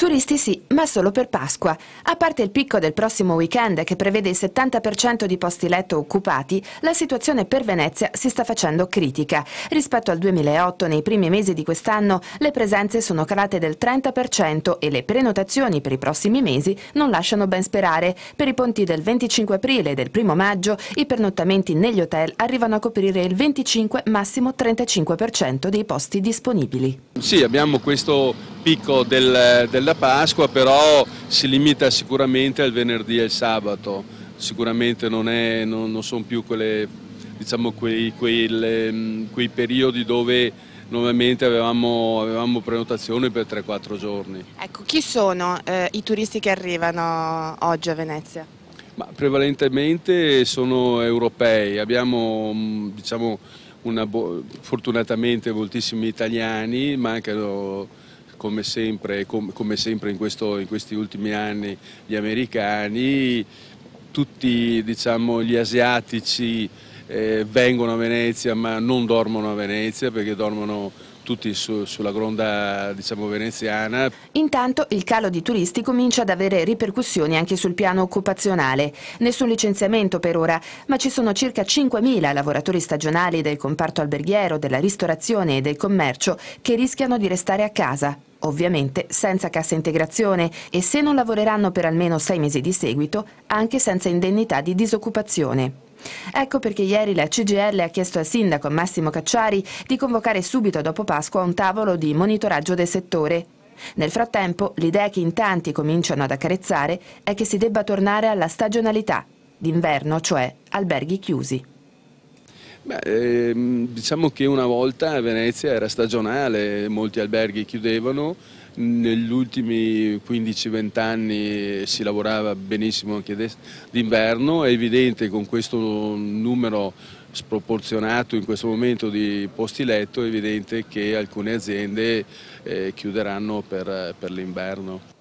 Turisti sì, ma solo per Pasqua. A parte il picco del prossimo weekend che prevede il 70% di posti letto occupati, la situazione per Venezia si sta facendo critica. Rispetto al 2008, nei primi mesi di quest'anno, le presenze sono calate del 30% e le prenotazioni per i prossimi mesi non lasciano ben sperare. Per i ponti del 25 aprile e del 1 maggio, i pernottamenti negli hotel arrivano a coprire il 25 massimo 35% dei posti disponibili. Sì, abbiamo questo picco del, del seconda Pasqua, però si limita sicuramente al venerdì e al sabato, sicuramente non, è, non, non sono più quelle, diciamo, quei, quei, le, ehm, quei, periodi dove normalmente avevamo, avevamo prenotazione per 3-4 giorni. Ecco, chi sono eh, i turisti che arrivano oggi a Venezia? Ma prevalentemente sono europei, abbiamo mm, diciamo, fortunatamente moltissimi italiani, ma anche come sempre, com, come sempre in, questo, in questi ultimi anni gli americani, tutti diciamo, gli asiatici eh, vengono a Venezia ma non dormono a Venezia perché dormono tutti su, sulla gronda diciamo, veneziana. Intanto il calo di turisti comincia ad avere ripercussioni anche sul piano occupazionale. Nessun licenziamento per ora, ma ci sono circa 5.000 lavoratori stagionali del comparto alberghiero, della ristorazione e del commercio che rischiano di restare a casa ovviamente senza cassa integrazione e se non lavoreranno per almeno sei mesi di seguito, anche senza indennità di disoccupazione. Ecco perché ieri la CGL ha chiesto al sindaco Massimo Cacciari di convocare subito dopo Pasqua un tavolo di monitoraggio del settore nel frattempo, l'idea che in tanti cominciano ad accarezzare è che si debba tornare alla stagionalità, d'inverno cioè alberghi chiusi. Beh, ehm, diciamo che una volta a Venezia era stagionale, molti alberghi chiudevano, negli ultimi 15-20 anni si lavorava benissimo anche d'inverno, è evidente con questo numero sproporzionato in questo momento di posti letto, è evidente che alcune aziende eh, chiuderanno per, per l'inverno.